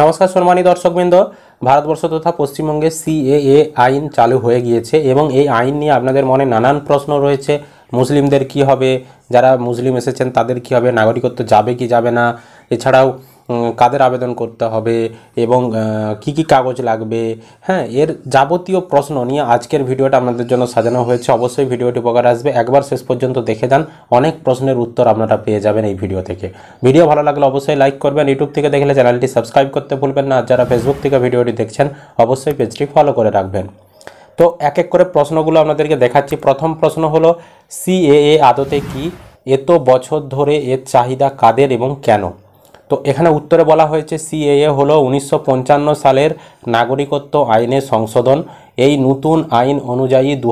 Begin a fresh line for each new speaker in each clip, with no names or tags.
নমস্কার সম্মানী দর্শকবৃন্দ ভারতবর্ষ তথা পশ্চিমবঙ্গে সিএএ আইন চালু হয়ে গিয়েছে এবং এই আইন নিয়ে আপনাদের মনে নানান প্রশ্ন রয়েছে মুসলিমদের কি হবে যারা মুসলিম এসেছেন তাদের কি হবে নাগরিকত্ব যাবে কি যাবে না এছাড়াও কাদের আবেদন করতে হবে এবং কি কি কাগজ লাগবে হ্যাঁ এর যাবতীয় প্রশ্ন নিয়ে আজকের ভিডিওটা আপনাদের জন্য সাজানো হয়েছে অবশ্যই ভিডিওটি উপকার আসবে একবার শেষ পর্যন্ত দেখে যান অনেক প্রশ্নের উত্তর আপনারা পেয়ে যাবেন এই ভিডিও থেকে ভিডিও ভালো লাগলে অবশ্যই লাইক করবেন ইউটিউব থেকে দেখলে চ্যানেলটি সাবস্ক্রাইব করতে ভুলবেন না যারা ফেসবুক থেকে ভিডিওটি দেখছেন অবশ্যই পেজটি ফলো করে রাখবেন তো এক এক করে প্রশ্নগুলো আপনাদেরকে দেখাচ্ছি প্রথম প্রশ্ন হলো সিএএ আদতে কি এত বছর ধরে এর চাহিদা কাদের এবং কেন তো এখানে উত্তরে বলা হয়েছে সিএএ হলো উনিশশো সালের নাগরিকত্ব আইনে সংশোধন এই নতুন আইন অনুযায়ী দু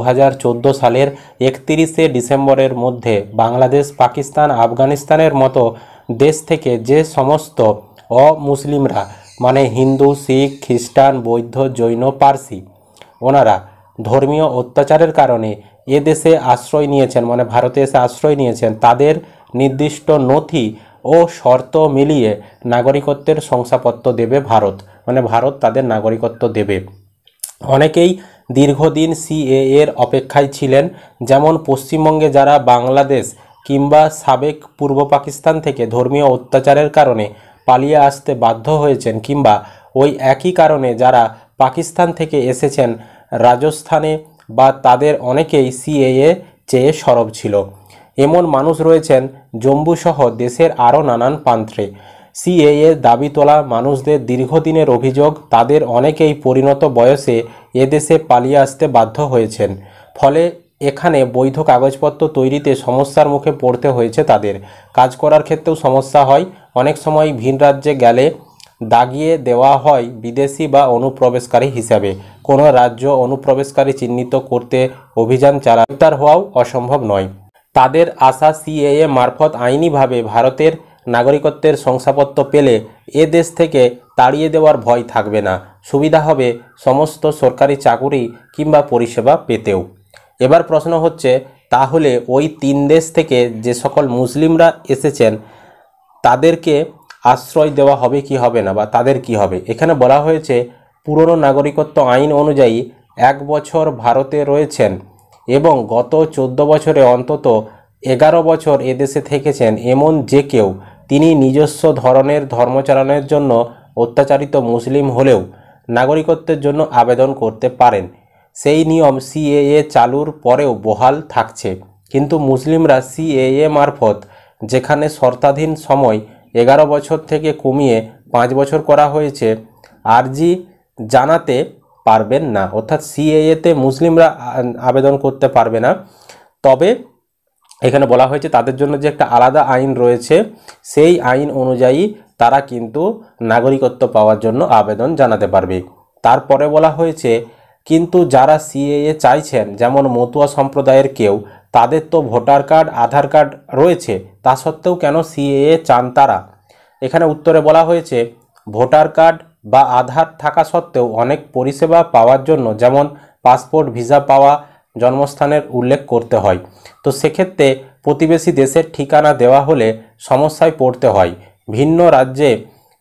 সালের একত্রিশে ডিসেম্বরের মধ্যে বাংলাদেশ পাকিস্তান আফগানিস্তানের মতো দেশ থেকে যে সমস্ত অমুসলিমরা মানে হিন্দু শিখ খ্রিস্টান বৌদ্ধ জৈন পার্সি ওনারা ধর্মীয় অত্যাচারের কারণে এদেশে আশ্রয় নিয়েছেন মানে ভারতে এসে আশ্রয় নিয়েছেন তাদের নির্দিষ্ট নথি ও শর্ত মিলিয়ে নাগরিকত্বের শংসাপত্র দেবে ভারত মানে ভারত তাদের নাগরিকত্ব দেবে অনেকেই দীর্ঘদিন সিএ এর অপেক্ষায় ছিলেন যেমন পশ্চিমবঙ্গে যারা বাংলাদেশ কিংবা সাবেক পূর্ব পাকিস্তান থেকে ধর্মীয় অত্যাচারের কারণে পালিয়ে আসতে বাধ্য হয়েছেন কিংবা ওই একই কারণে যারা পাকিস্তান থেকে এসেছেন রাজস্থানে বা তাদের অনেকেই সিএএ চেয়ে সরব ছিল এমন মানুষ রয়েছেন জম্মুসহ দেশের আরও নানান প্রান্তে সিএএ দাবি তোলা মানুষদের দীর্ঘদিনের অভিযোগ তাদের অনেকেই পরিণত বয়সে এদেশে পালিয়ে আসতে বাধ্য হয়েছেন ফলে এখানে বৈধ কাগজপত্র তৈরিতে সমস্যার মুখে পড়তে হয়েছে তাদের কাজ করার ক্ষেত্রেও সমস্যা হয় অনেক সময় ভিন রাজ্যে গেলে দাগিয়ে দেওয়া হয় বিদেশি বা অনুপ্রবেশকারী হিসাবে কোনো রাজ্য অনুপ্রবেশকারী চিহ্নিত করতে অভিযান চালাতার হওয়াও অসম্ভব নয় তাদের আশা সিএএ মারফত আইনিভাবে ভারতের নাগরিকত্বের শংসাপত্র পেলে এ দেশ থেকে তাড়িয়ে দেওয়ার ভয় থাকবে না সুবিধা হবে সমস্ত সরকারি চাকুরি কিংবা পরিষেবা পেতেও এবার প্রশ্ন হচ্ছে তাহলে ওই তিন দেশ থেকে যে সকল মুসলিমরা এসেছেন তাদেরকে আশ্রয় দেওয়া হবে কি হবে না বা তাদের কি হবে এখানে বলা হয়েছে পুরনো নাগরিকত্ব আইন অনুযায়ী এক বছর ভারতে রয়েছেন এবং গত চোদ্দ বছরে অন্তত এগারো বছর এদেশে থেকেছেন এমন যে কেউ তিনি নিজস্ব ধরনের ধর্মচারণের জন্য অত্যাচারিত মুসলিম হলেও নাগরিকত্বের জন্য আবেদন করতে পারেন সেই নিয়ম সিএএ চালুর পরেও বহাল থাকছে কিন্তু মুসলিমরা সিএএ মারফত যেখানে শর্তাধীন সময় এগারো বছর থেকে কমিয়ে পাঁচ বছর করা হয়েছে আরজি জানাতে পারবেন না অর্থাৎ সিএএতে মুসলিমরা আবেদন করতে পারবে না তবে এখানে বলা হয়েছে তাদের জন্য যে একটা আলাদা আইন রয়েছে সেই আইন অনুযায়ী তারা কিন্তু নাগরিকত্ব পাওয়ার জন্য আবেদন জানাতে পারবে তারপরে বলা হয়েছে কিন্তু যারা সিএএ চাইছেন যেমন মতুয়া সম্প্রদায়ের কেউ তাদের তো ভোটার কার্ড আধার কার্ড রয়েছে তা সত্ত্বেও কেন সিএএ চান তারা এখানে উত্তরে বলা হয়েছে ভোটার কার্ড বা আধার থাকা সত্ত্বেও অনেক পরিষেবা পাওয়ার জন্য যেমন পাসপোর্ট ভিসা পাওয়া জন্মস্থানের উল্লেখ করতে হয় তো সেক্ষেত্রে প্রতিবেশী দেশের ঠিকানা দেওয়া হলে সমস্যায় পড়তে হয় ভিন্ন রাজ্যে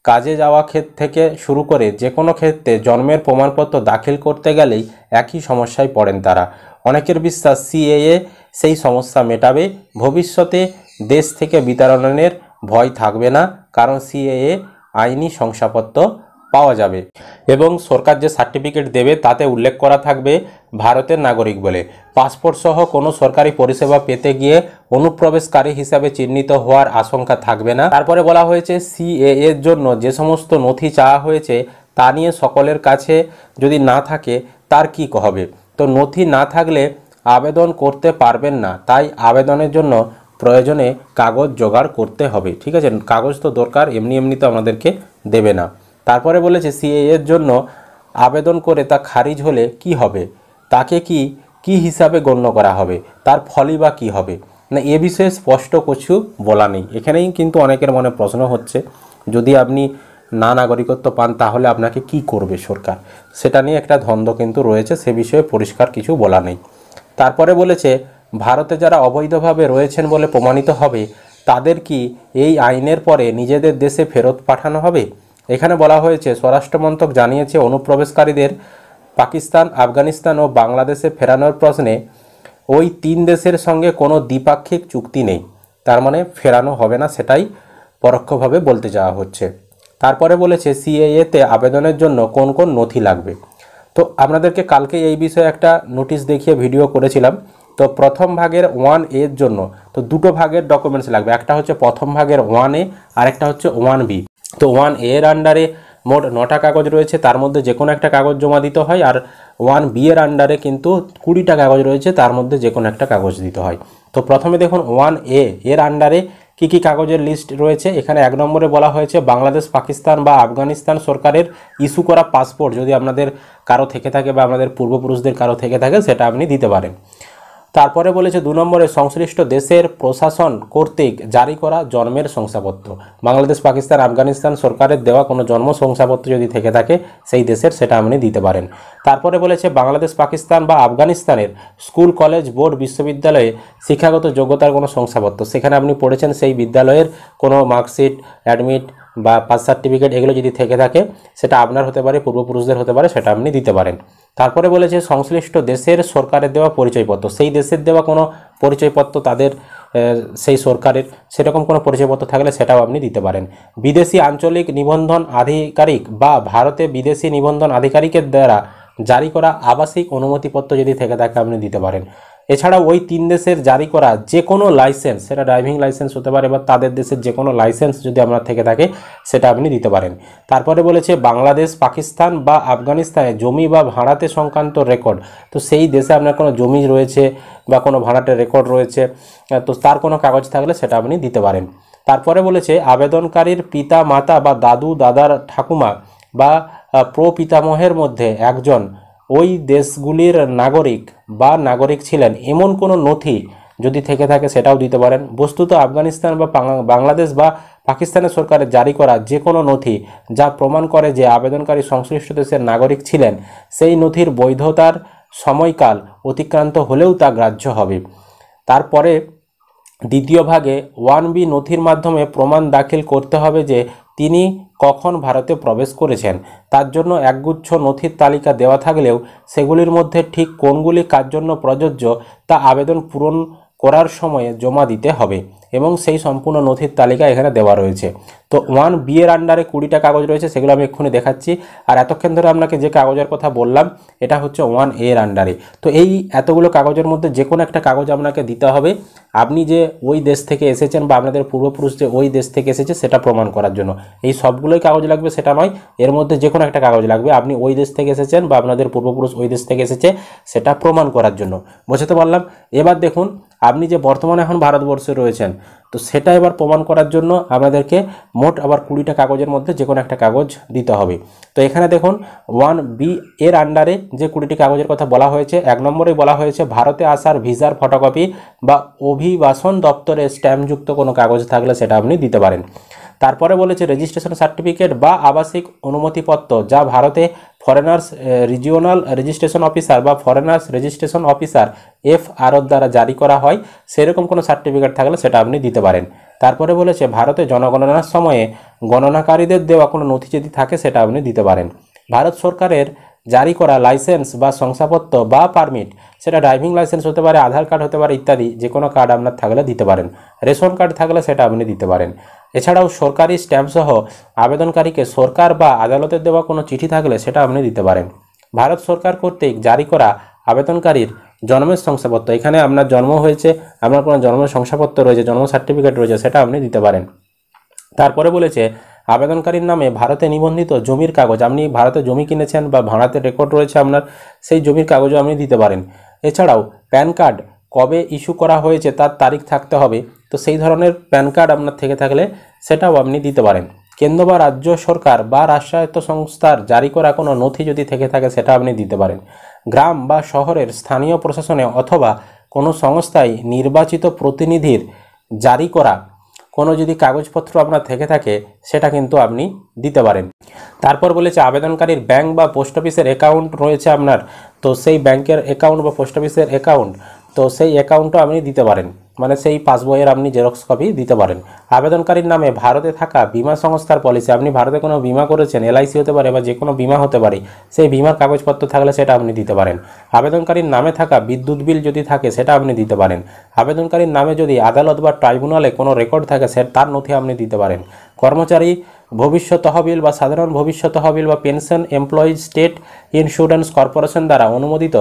কাজে যাওয়া ক্ষেত্র থেকে শুরু করে যে কোনো ক্ষেত্রে জন্মের প্রমাণপত্র দাখিল করতে গেলেই একই সমস্যায় পড়েন তারা অনেকের বিশ্বাস সিএএ সেই সমস্যা মেটাবে ভবিষ্যতে দেশ থেকে বিতরণের ভয় থাকবে না কারণ সিএএ আইনি শংসাপত্র পাওয়া যাবে এবং সরকার যে সার্টিফিকেট দেবে তাতে উল্লেখ করা থাকবে ভারতের নাগরিক বলে পাসপোর্ট সহ কোনো সরকারি পরিষেবা পেতে গিয়ে অনুপ্রবেশকারী হিসাবে চিহ্নিত হওয়ার আশঙ্কা থাকবে না তারপরে বলা হয়েছে সিএ এর জন্য যে সমস্ত নথি চাওয়া হয়েছে তা নিয়ে সকলের কাছে যদি না থাকে তার কি হবে তো নথি না থাকলে আবেদন করতে পারবেন না তাই আবেদনের জন্য প্রয়োজনে কাগজ জোগাড় করতে হবে ঠিক আছে কাগজ তো দরকার এমনি এমনি তো আমাদেরকে দেবে না তারপরে বলেছে সিএ এর জন্য আবেদন করে তা খারিজ হলে কি হবে তাকে কি কি হিসাবে গণ্য করা হবে তার ফলই বা কী হবে না এ বিষয়ে স্পষ্ট কিছু বলা নেই এখানেই কিন্তু অনেকের মনে প্রশ্ন হচ্ছে যদি আপনি না নাগরিকত্ব পান তাহলে আপনাকে কি করবে সরকার সেটা নিয়ে একটা ধন্দ্ব কিন্তু রয়েছে সে বিষয়ে পরিষ্কার কিছু বলা নেই তারপরে বলেছে ভারতে যারা অবৈধভাবে রয়েছেন বলে প্রমাণিত হবে তাদের কি এই আইনের পরে নিজেদের দেশে ফেরত পাঠানো হবে এখানে বলা হয়েছে স্বরাষ্ট্রমন্ত্রক জানিয়েছে অনুপ্রবেশকারীদের পাকিস্তান আফগানিস্তান ও বাংলাদেশে ফেরানোর প্রশ্নে ওই তিন দেশের সঙ্গে কোনো দ্বিপাক্ষিক চুক্তি নেই তার মানে ফেরানো হবে না সেটাই পরোক্ষভাবে বলতে যাওয়া হচ্ছে তারপরে বলেছে সিএএতে আবেদনের জন্য কোন কোন নথি লাগবে তো আপনাদেরকে কালকে এই বিষয়ে একটা নোটিশ দেখিয়ে ভিডিও করেছিলাম তো প্রথম ভাগের ওয়ান এর জন্য তো দুটো ভাগের ডকুমেন্টস লাগবে একটা হচ্ছে প্রথম ভাগের ওয়ান এ আরেকটা হচ্ছে ওয়ান বি তো ওয়ান এর আন্ডারে মোট নটা কাগজ রয়েছে তার মধ্যে যে কোনো একটা কাগজ জমা দিতে হয় আর ওয়ান বি এর আন্ডারে কিন্তু কুড়িটা কাগজ রয়েছে তার মধ্যে যে কোনো একটা কাগজ দিতে হয় তো প্রথমে দেখুন ওয়ান এ এর আন্ডারে কী কী কাগজের লিস্ট রয়েছে এখানে এক নম্বরে বলা হয়েছে বাংলাদেশ পাকিস্তান বা আফগানিস্তান সরকারের ইস্যু করা পাসপোর্ট যদি আপনাদের কারো থেকে থাকে বা আমাদের পূর্বপুরুষদের কারো থেকে থাকে সেটা আপনি দিতে পারেন তারপরে বলেছে দু নম্বরে সংশ্লিষ্ট দেশের প্রশাসন কর্তৃক জারি করা জন্মের শংসাপত্র বাংলাদেশ পাকিস্তান আফগানিস্তান সরকারের দেওয়া কোনো জন্ম শংসাপত্র যদি থেকে থাকে সেই দেশের সেটা আপনি দিতে পারেন তারপরে বলেছে বাংলাদেশ পাকিস্তান বা আফগানিস্তানের স্কুল কলেজ বোর্ড বিশ্ববিদ্যালয়ে শিক্ষাগত যোগ্যতার কোনো শংসাপত্র সেখানে আপনি পড়েছেন সেই বিদ্যালয়ের কোনো মার্কশিট অ্যাডমিট বা পাস সার্টিফিকেট এগুলো যদি থেকে থাকে সেটা আপনার হতে পারে পূর্বপুরুষদের হতে পারে সেটা আপনি দিতে পারেন তারপরে বলেছে সংশ্লিষ্ট দেশের সরকারের দেওয়া পরিচয়পত্র সেই দেশের দেওয়া কোনো পরিচয়পত্র তাদের সেই সরকারের সেরকম কোনো পরিচয়পত্র থাকলে সেটাও আপনি দিতে পারেন বিদেশি আঞ্চলিক নিবন্ধন আধিকারিক বা ভারতে বিদেশি নিবন্ধন আধিকারিকের দ্বারা জারি করা আবাসিক অনুমতিপত্র যদি থেকে থাকে আপনি দিতে পারেন এছাড়া ওই তিন দেশের জারি করা যে কোনো লাইসেন্স সেটা ড্রাইভিং লাইসেন্স হতে পারে বা তাদের দেশের যে কোনো লাইসেন্স যদি আপনার থেকে থাকে সেটা আপনি দিতে পারেন তারপরে বলেছে বাংলাদেশ পাকিস্তান বা আফগানিস্তানে জমি বা ভাড়াতে সংক্রান্ত রেকর্ড তো সেই দেশে আপনার কোনো জমি রয়েছে বা কোনো ভাড়াটের রেকর্ড রয়েছে তো তার কোনো কাগজ থাকলে সেটা আপনি দিতে পারেন তারপরে বলেছে আবেদনকারীর পিতা মাতা বা দাদু দাদার ঠাকুমা বা প্রপিতামহের মধ্যে একজন ওই দেশগুলির নাগরিক বা নাগরিক ছিলেন এমন কোনো নথি যদি থেকে থাকে সেটাও দিতে পারেন বস্তুত আফগানিস্তান বা বাংলাদেশ বা পাকিস্তানের সরকারের জারি করা যে কোনো নথি যা প্রমাণ করে যে আবেদনকারী সংশ্লিষ্ট দেশের নাগরিক ছিলেন সেই নথির বৈধতার সময়কাল অতিক্রান্ত হলেও তা গ্রাহ্য হবে তারপরে দ্বিতীয় ভাগে ওয়ান বি নথির মাধ্যমে প্রমাণ দাখিল করতে হবে যে তিনি কখন ভারতে প্রবেশ করেছেন তার জন্য একগুচ্ছ নথির তালিকা দেওয়া থাকলেও সেগুলির মধ্যে ঠিক কোনগুলি কার জন্য প্রযোজ্য তা আবেদন পূরণ করার সময়ে জমা দিতে হবে এবং সেই সম্পূর্ণ নথির তালিকা এখানে দেওয়া রয়েছে তো ওয়ান বি এর আন্ডারে কুড়িটা কাগজ রয়েছে সেগুলো আমি এক্ষুনি দেখাচ্ছি আর এতক্ষণ ধরে আপনাকে যে কাগজের কথা বললাম এটা হচ্ছে ওয়ান এর আন্ডারে তো এই এতগুলো কাগজের মধ্যে যে কোনো একটা কাগজ আপনাকে দিতে হবে আপনি যে ওই দেশ থেকে এসেছেন বা আপনাদের পূর্বপুরুষ যে ওই দেশ থেকে এসেছে সেটা প্রমাণ করার জন্য এই সবগুলোই কাগজ লাগবে সেটা নয় এর মধ্যে যে কোনো একটা কাগজ লাগবে আপনি ওই দেশ থেকে এসেছেন বা আপনাদের পূর্বপুরুষ ওই দেশ থেকে এসেছে সেটা প্রমাণ করার জন্য বোঝাতে পারলাম এবার দেখুন আপনি যে বর্তমানে এখন ভারতবর্ষে রয়েছেন তো সেটা এবার প্রমাণ করার জন্য আমাদেরকে মোট আবার কুড়িটা কাগজের মধ্যে যে কোনো একটা কাগজ দিতে হবে তো এখানে দেখুন ওয়ান বি এর আন্ডারে যে কুড়িটি কাগজের কথা বলা হয়েছে এক নম্বরে বলা হয়েছে ভারতে আসার ভিসার ফটোকপি বা অভিবাসন দপ্তরে স্ট্যাম্পযুক্ত কোনো কাগজ থাকলে সেটা আপনি দিতে পারেন তারপরে বলেছে রেজিস্ট্রেশন সার্টিফিকেট বা আবাসিক অনুমতিপত্র যা ভারতে ফরেনার্স রিজিওনাল রেজিস্ট্রেশন অফিসার বা foreigners registration officer F RO দ্বারা জারি করা হয় সেরকম কোনো সার্টিফিকেট থাকলে সেটা আপনি দিতে পারেন তারপরে বলেছে ভারতে জনগণনার সময়ে গণনাকারীদের দেওয়া কোনো নথি যদি থাকে সেটা আপনি দিতে পারেন ভারত সরকারের জারি করা লাইসেন্স বা শংসাপত্র বা পারমিট সেটা ড্রাইভিং লাইসেন্স হতে পারে আধার কার্ড হতে পারে ইত্যাদি যে কোনো কার্ড আপনার থাকলে দিতে পারেন রেশন কার্ড থাকলে সেটা আপনি দিতে পারেন এছাড়াও সরকারি স্ট্যাম্পসহ আবেদনকারীকে সরকার বা আদালতের দেওয়া কোনো চিঠি থাকলে সেটা আপনি দিতে পারেন ভারত সরকার কর্তৃক জারি করা আবেদনকারীর জন্মের শংসাপত্র এখানে আপনার জন্ম হয়েছে আপনার কোনো জন্মের শংসাপত্র রয়েছে জন্ম সার্টিফিকেট রয়েছে সেটা আপনি দিতে পারেন তারপরে বলেছে আবেদনকারীর নামে ভারতে নিবন্ধিত জমির কাগজ আপনি ভারতে জমি কিনেছেন বা ভাড়াতে রেকর্ড রয়েছে আপনার সেই জমির কাগজও আপনি দিতে পারেন এছাড়াও প্যান কার্ড কবে ইস্যু করা হয়েছে তার তারিখ থাকতে হবে তো সেই ধরনের প্যান কার্ড আপনার থেকে থাকলে সেটাও আপনি দিতে পারেন কেন্দ্র বা রাজ্য সরকার বা রাষ্ট্রায়ত্ত সংস্থার জারি করা কোনো নথি যদি থেকে থাকে সেটা আপনি দিতে পারেন গ্রাম বা শহরের স্থানীয় প্রশাসনে অথবা কোনো সংস্থায় নির্বাচিত প্রতিনিধির জারি করা কোনো যদি কাগজপত্র আপনার থেকে থাকে সেটা কিন্তু আপনি দিতে পারেন তারপর বলেছে আবেদনকারীর ব্যাংক বা পোস্ট অফিসের অ্যাকাউন্ট রয়েছে আপনার তো সেই ব্যাংকের অ্যাকাউন্ট বা পোস্ট অফিসের অ্যাকাউন্ট তো সেই অ্যাকাউন্টটা আপনি দিতে পারেন মানে সেই পাসবইয়ের আপনি জেরক্স কপি দিতে পারেন আবেদনকারীর নামে ভারতে থাকা বিমা সংস্থার পলিসি আপনি ভারতে কোনো বিমা করেছেন এলআইসি হতে পারে বা যে কোনো বিমা হতে পারে সেই বিমার কাগজপত্র থাকলে সেটা আপনি দিতে পারেন আবেদনকারীর নামে থাকা বিদ্যুৎ বিল যদি থাকে সেটা আপনি দিতে পারেন আবেদনকারীর নামে যদি আদালত বা ট্রাইব্যুনালে কোনো রেকর্ড থাকে সে তার নথি আপনি দিতে পারেন কর্মচারী ভবিষ্যৎ তহবিল বা সাধারণ ভবিষ্যৎ তহবিল বা pension employees state insurance corporation দ্বারা অনুমোদিত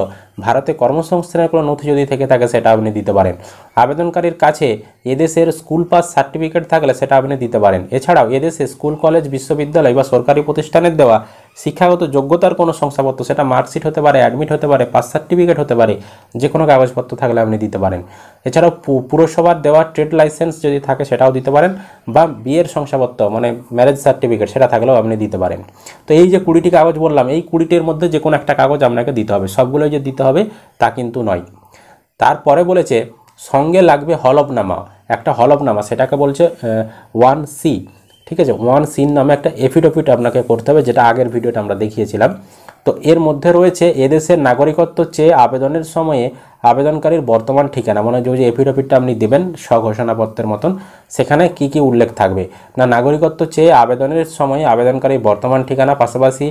ভারতে কর্মসংস্থানের কোনো নথি যদি থেকে থাকে সেটা আপনি দিতে পারেন আবেদনকারীর কাছে এদেশের স্কুল পাস সার্টিফিকেট থাকলে সেটা আপনি দিতে পারেন এছাড়াও এদেশে স্কুল কলেজ বিশ্ববিদ্যালয় বা সরকারি প্রতিষ্ঠানের দেওয়া শিক্ষাগত যোগ্যতার কোনো শংসাপত্র সেটা মার্কশিট হতে পারে অ্যাডমিট হতে পারে পাস সার্টিফিকেট হতে পারে যে কোনো কাগজপত্র থাকলে আপনি দিতে পারেন এছাড়াও পুরসভার দেওয়া ট্রেড লাইসেন্স যদি থাকে সেটাও দিতে পারেন বা বিয়ের শংসাপত্র মানে ম্যারেজ সার্টিফিকেট সেটা থাকলেও আপনি দিতে পারেন তো এই যে কুড়িটি কাগজ বললাম এই কুড়িটির মধ্যে যে কোনো একটা কাগজ আপনাকে দিতে হবে সবগুলোই যে দিতে হবে তা কিন্তু নয় তারপরে বলেছে সঙ্গে লাগবে হলফনামা একটা হলফনামা সেটাকে বলছে ওয়ান সি ঠিক আছে ওয়ান সিন নামে একটা এফিডোফিট আপনাকে করতে হবে যেটা আগের ভিডিওটা আমরা দেখিয়েছিলাম তো এর মধ্যে রয়েছে এদেশের নাগরিকত্ব চেয়ে আবেদনের সময়ে আবেদনকারীর বর্তমান ঠিকানা মানে যে এফিডেভিটটা আপনি দেবেন স্বঘোষণাপত্রের মতন সেখানে কি কি উল্লেখ থাকবে না নাগরিকত্ব চেয়ে আবেদনের সময়ে আবেদনকারীর বর্তমান ঠিকানা পাশাপাশি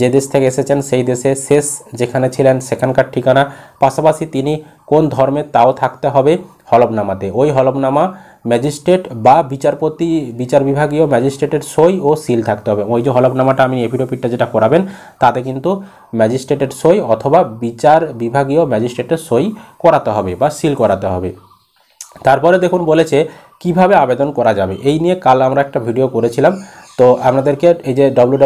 যে দেশ থেকে এসেছেন সেই দেশে শেষ যেখানে ছিলেন সেখানকার ঠিকানা পাশাপাশি তিনি কোন ধর্মের তাও থাকতে হবে হলফনামাতে ওই হলফনামা ম্যাজিস্ট্রেট বা বিচারপতি বিচার বিভাগীয় ম্যাজিস্ট্রেটের সই ও সিল থাকতে হবে ওই যে হলফনামাটা আমি এফিডেভিটটা যেটা করাবেন তাতে কিন্তু ম্যাজিস্ট্রেটের সই অথবা বিচার বিভাগীয় ম্যাজিস্ট্রেটের সই করাতে হবে বা সিল করাতে হবে তারপরে দেখুন বলেছে কিভাবে আবেদন করা যাবে এই নিয়ে কাল আমরা একটা ভিডিও করেছিলাম তো আপনাদেরকে এই যে W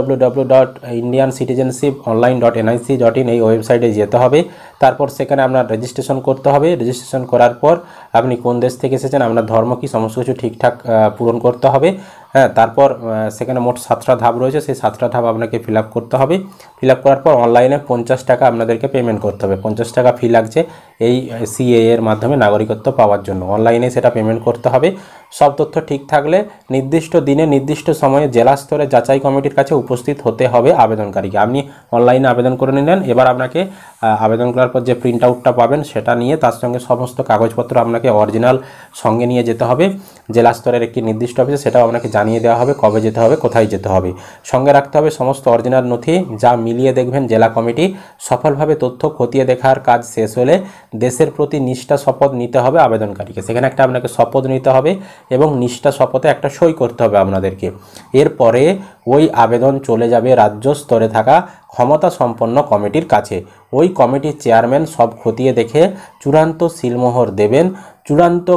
dot Indian citizenship online dot NIC dot in এই ওয়েবসাইটে যেতে হবে তারপর সেখানে আপনার রেজিস্ট্রেশন করতে হবে রেজিস্ট্রেশন করার পর আপনি কোন দেশ থেকে এসেছেন আপনার ধর্ম কি সমস্ত কিছু ঠিকঠাক পূরণ করতে হবে হ্যাঁ তারপর সেখানে মোট সাতটা ধাপ রয়েছে সেই সাতটা ধাপ আপনাকে ফিল করতে হবে ফিল করার পর অনলাইনে পঞ্চাশ টাকা আপনাদেরকে পেমেন্ট করতে হবে পঞ্চাশ টাকা ফি লাগছে এই সিএ এর মাধ্যমে নাগরিকত্ব পাওয়ার জন্য অনলাইনে সেটা পেমেন্ট করতে হবে সব তথ্য ঠিক থাকলে নির্দিষ্ট দিনে নির্দিষ্ট সময়ে জেলা স্তরে যাচাই কমিটির কাছে উপস্থিত হতে হবে আবেদনকারীকে আপনি অনলাইনে আবেদন করে নিলেন এবার আপনাকে আবেদন করার পর যে প্রিন্ট আউটটা পাবেন সেটা নিয়ে তার সঙ্গে সমস্ত কাগজপত্র আপনাকে অরিজিনাল সঙ্গে নিয়ে যেতে হবে জেলা স্তরের একটি নির্দিষ্ট অফিসে সেটাও আপনাকে জানিয়ে দেওয়া হবে কবে যেতে হবে কোথায় যেতে হবে সঙ্গে রাখতে হবে সমস্ত অরিজিনাল নথি যা মিলিয়ে দেখবেন জেলা কমিটি সফলভাবে তথ্য খতিয়ে দেখার কাজ শেষ হলে দেশের প্রতি নিষ্ঠা শপথ নিতে হবে আবেদনকারীকে সেখানে একটা আপনাকে শপথ নিতে হবে এবং নিষ্ঠা শপথে একটা সই করতে হবে আপনাদেরকে এরপরে ওই আবেদন চলে যাবে রাজ্য স্তরে থাকা ক্ষমতা সম্পন্ন কমিটির কাছে ওই কমিটির চেয়ারম্যান সব খতিয়ে দেখে চূড়ান্ত সিলমোহর দেবেন চূড়ান্ত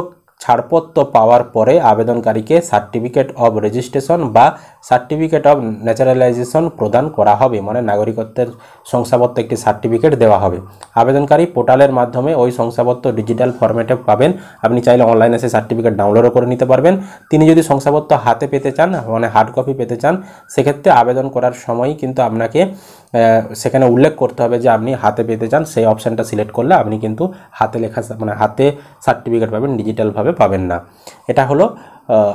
ছাড়পত্র পাওয়ার পরে আবেদনকারীকে সার্টিফিকেট অব রেজিস্ট্রেশন বা সার্টিফিকেট অব ন্যাচারালাইজেশন প্রদান করা হবে মানে নাগরিকত্বের শংসাপত্র একটি সার্টিফিকেট দেওয়া হবে আবেদনকারী পোর্টালের মাধ্যমে ওই শংসাপত্র ডিজিটাল ফরম্যাটে পাবেন আপনি চাইলে অনলাইনে সে সার্টিফিকেট ডাউনলোডও করে নিতে পারবেন তিনি যদি শংসাপত্র হাতে পেতে চান মানে হার্ড কপি পেতে চান সেক্ষেত্রে আবেদন করার সময় কিন্তু আপনাকে সেখানে উল্লেখ করতে হবে যে আপনি হাতে পেতে চান সেই অপশানটা সিলেক্ট করলে আপনি কিন্তু হাতে লেখা মানে হাতে সার্টিফিকেট পাবেন ডিজিটালভাবে পাবেন না এটা হলো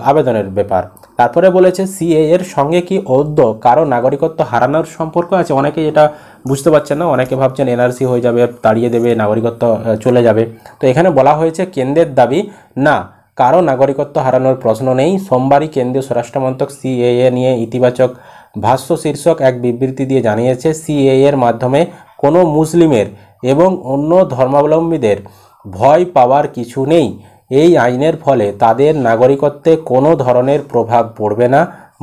আবেদনের ব্যাপার তারপরে বলেছে সিএ এর সঙ্গে কি অদ্য কারো নাগরিকত্ব হারানোর সম্পর্ক আছে অনেকে এটা বুঝতে পারছেন না অনেকে ভাবছেন এনআরসি হয়ে যাবে তাড়িয়ে দেবে নাগরিকত্ব চলে যাবে তো এখানে বলা হয়েছে কেন্দ্রের দাবি না কারো নাগরিকত্ব হারানোর প্রশ্ন নেই সোমবারই কেন্দ্রীয় স্বরাষ্ট্রমন্ত্রক সিএএ নিয়ে ইতিবাচক ভাষ্য শীর্ষক এক বিবৃতি দিয়ে জানিয়েছে সিএএর মাধ্যমে কোনো মুসলিমের এবং অন্য ধর্মাবলম্বীদের ভয় পাওয়ার কিছু নেই এই আইনের ফলে তাদের নাগরিকত্বে কোনো ধরনের প্রভাব পড়বে না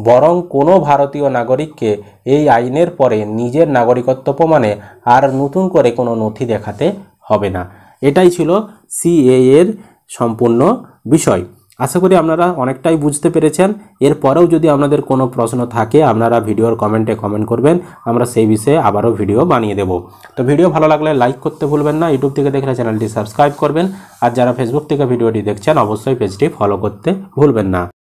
বরং কোনো ভারতীয় নাগরিককে এই আইনের পরে নিজের নাগরিকত্ব প্রমাণে আর নতুন করে কোনো নথি দেখাতে হবে না এটাই ছিল সিএ এর সম্পূর্ণ বিষয় আশা করি আপনারা অনেকটাই বুঝতে পেরেছেন এরপরেও যদি আপনাদের কোনো প্রশ্ন থাকে আপনারা ভিডিওর কমেন্টে কমেন্ট করবেন আমরা সেই বিষয়ে আবারও ভিডিও বানিয়ে দেব তো ভিডিও ভালো লাগলে লাইক করতে ভুলবেন না ইউটিউব থেকে দেখলে চ্যানেলটি সাবস্ক্রাইব করবেন আর যারা ফেসবুক থেকে ভিডিওটি দেখছেন অবশ্যই পেজটি ফলো করতে ভুলবেন না